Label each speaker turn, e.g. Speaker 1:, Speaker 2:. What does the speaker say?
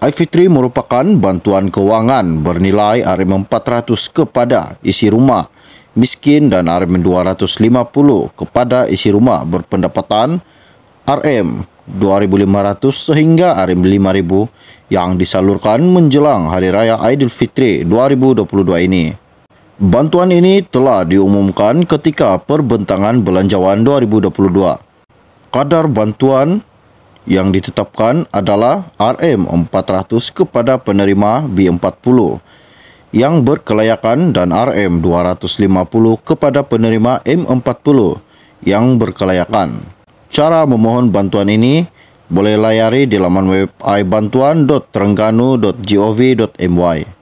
Speaker 1: Aifitri merupakan bantuan kewangan bernilai RM400 kepada isi rumah miskin dan RM250 kepada isi rumah berpendapatan RM2500 sehingga RM5000 yang disalurkan menjelang Hari Raya Aidilfitri 2022 ini. Bantuan ini telah diumumkan ketika perbentangan belanjawan 2022. Kadar bantuan yang ditetapkan adalah RM400 kepada penerima B40 yang berkelayakan dan RM250 kepada penerima M40 yang berkelayakan. Cara memohon bantuan ini boleh layari di laman web ibantuan.terengganu.gov.my.